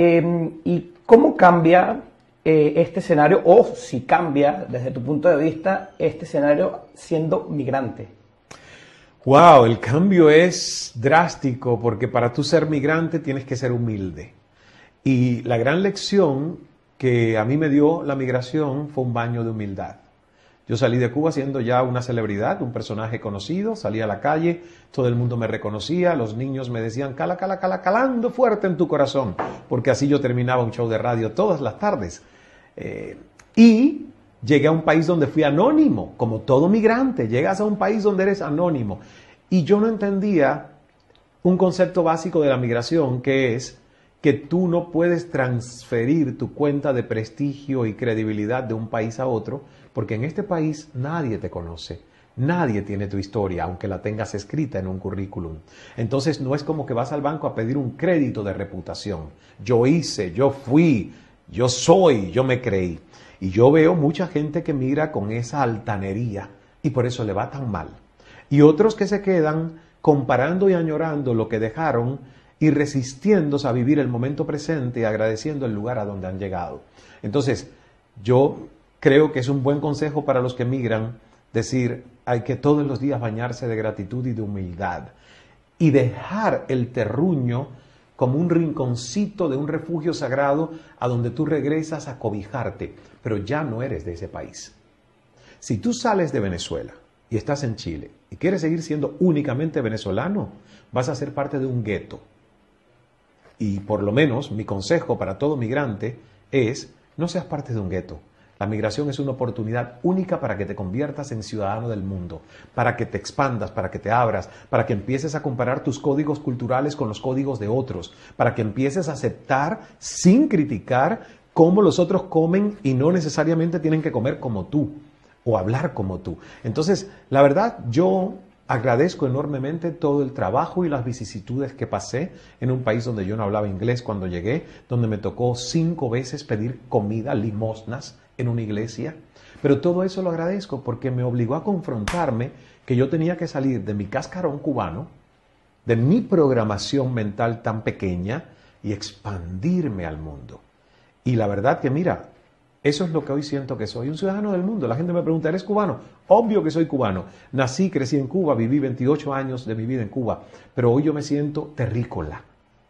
Em, ¿Y cómo cambia eh, este escenario, o si cambia desde tu punto de vista, este escenario siendo migrante? Wow, el cambio es drástico porque para tú ser migrante tienes que ser humilde. Y la gran lección que a mí me dio la migración fue un baño de humildad. Yo salí de Cuba siendo ya una celebridad, un personaje conocido, salí a la calle, todo el mundo me reconocía, los niños me decían cala, cala, cala, calando fuerte en tu corazón, porque así yo terminaba un show de radio todas las tardes. Eh, y llegué a un país donde fui anónimo, como todo migrante, llegas a un país donde eres anónimo. Y yo no entendía un concepto básico de la migración que es que tú no puedes transferir tu cuenta de prestigio y credibilidad de un país a otro, porque en este país nadie te conoce. Nadie tiene tu historia, aunque la tengas escrita en un currículum. Entonces no es como que vas al banco a pedir un crédito de reputación. Yo hice, yo fui, yo soy, yo me creí. Y yo veo mucha gente que mira con esa altanería y por eso le va tan mal. Y otros que se quedan comparando y añorando lo que dejaron y resistiéndose a vivir el momento presente y agradeciendo el lugar a donde han llegado. Entonces, yo creo que es un buen consejo para los que emigran, decir, hay que todos los días bañarse de gratitud y de humildad y dejar el terruño como un rinconcito de un refugio sagrado a donde tú regresas a cobijarte, pero ya no eres de ese país. Si tú sales de Venezuela y estás en Chile y quieres seguir siendo únicamente venezolano, vas a ser parte de un gueto, y por lo menos mi consejo para todo migrante es, no seas parte de un gueto. La migración es una oportunidad única para que te conviertas en ciudadano del mundo, para que te expandas, para que te abras, para que empieces a comparar tus códigos culturales con los códigos de otros, para que empieces a aceptar sin criticar cómo los otros comen y no necesariamente tienen que comer como tú o hablar como tú. Entonces, la verdad, yo Agradezco enormemente todo el trabajo y las vicisitudes que pasé en un país donde yo no hablaba inglés cuando llegué, donde me tocó cinco veces pedir comida, limosnas en una iglesia. Pero todo eso lo agradezco porque me obligó a confrontarme que yo tenía que salir de mi cascarón cubano, de mi programación mental tan pequeña y expandirme al mundo. Y la verdad que mira, eso es lo que hoy siento que soy, un ciudadano del mundo. La gente me pregunta, ¿eres cubano? Obvio que soy cubano. Nací, crecí en Cuba, viví 28 años de mi vida en Cuba, pero hoy yo me siento terrícola.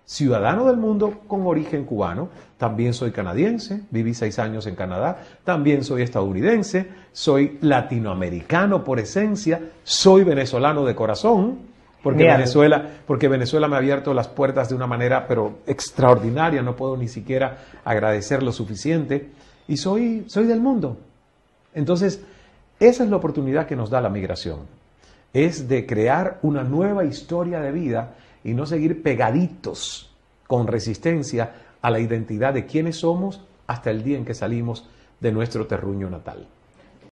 Ciudadano del mundo con origen cubano, también soy canadiense, viví seis años en Canadá, también soy estadounidense, soy latinoamericano por esencia, soy venezolano de corazón, porque Venezuela, porque Venezuela me ha abierto las puertas de una manera pero extraordinaria, no puedo ni siquiera agradecer lo suficiente y soy, soy del mundo. Entonces, esa es la oportunidad que nos da la migración. Es de crear una nueva historia de vida y no seguir pegaditos con resistencia a la identidad de quienes somos hasta el día en que salimos de nuestro terruño natal.